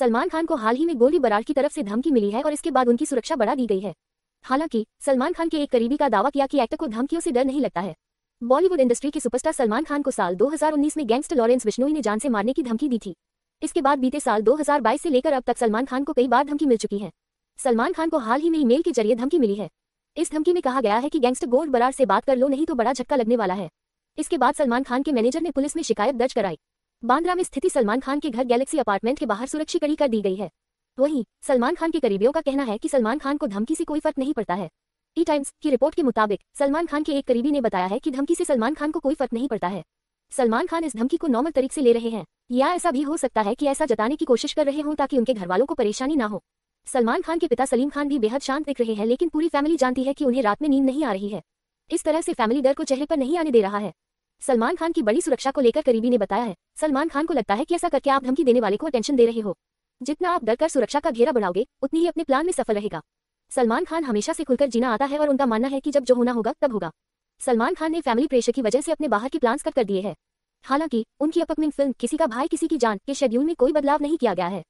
सलमान खान को हाल ही में गोली बराड़ की तरफ से धमकी मिली है और इसके बाद उनकी सुरक्षा बढ़ा दी गई है हालांकि सलमान खान के एक करीबी का दावा किया कि एक्टर को धमकियों से डर नहीं लगता है बॉलीवुड इंडस्ट्री के सुपरस्टार सलमान खान को साल 2019 में गैंगस्टर लॉरेंस बिश्नोई ने जान से मारने की धमकी दी थी इसके बाद बीते साल 2022 से लेकर अब तक सलमान खान को कई बार धमकी मिल चुकी है सलमान खान को हाल ही में ईमेल के जरिए धमकी मिली है इस धमकी में कहा गया है कि गैंगस्टर गोल्ड बरार से बात कर लो नहीं तो बड़ा झटका लगने वाला है इसके बाद सलमान खान के मैनेजर ने पुलिस में शिकायत दर्ज कराई बांद्रा में स्थिति सलमान खान के घर गैलेक्सी अपार्टमेंट के बाहर सुरक्षित कड़ी कर दी गई है वहीं सलमान खान के करीबियों का कहना है कि सलमान खान को धमकी से कोई फर्क नहीं पड़ता है ई टाइम्स की रिपोर्ट के मुताबिक सलमान खान के एक करीबी ने बताया है कि धमकी से सलमान खान को कोई फर्क नहीं पड़ता है सलमान खान इस धमकी को नॉर्मल तरीके से ले रहे हैं या ऐसा भी हो सकता है कि ऐसा जताने की कोशिश कर रहे हों ताकि उनके घर वालों को परेशानी ना हो सलमान खान के पिता सलीम खान भी बेहद शांत दिख रहे हैं लेकिन पूरी फैमिली जानती है कि उन्हें रात में नींद नहीं आ रही है इस तरह से फैमिली डर को चेहरे पर नहीं आने दे रहा है सलमान खान की बड़ी सुरक्षा को लेकर करीबी ने बताया है सलमान खान को लगता है कि ऐसा करके आप धमकी देने वाले को अटेंशन दे रहे हो जितना आप डर कर सुरक्षा का घेरा बढ़ाओगे उतनी ही अपने प्लान में सफल रहेगा सलमान खान हमेशा से खुलकर जीना आता है और उनका मानना है कि जब जो होना होगा तब होगा सलमान खान ने फैमिली प्रेशर की वजह से अपने बाहर के प्लान कट कर दिए हैं हालांकि उनकी अपकमिंग फिल्म किसी का भाई किसी की जान के शेड्यूल में कोई बदलाव नहीं किया गया है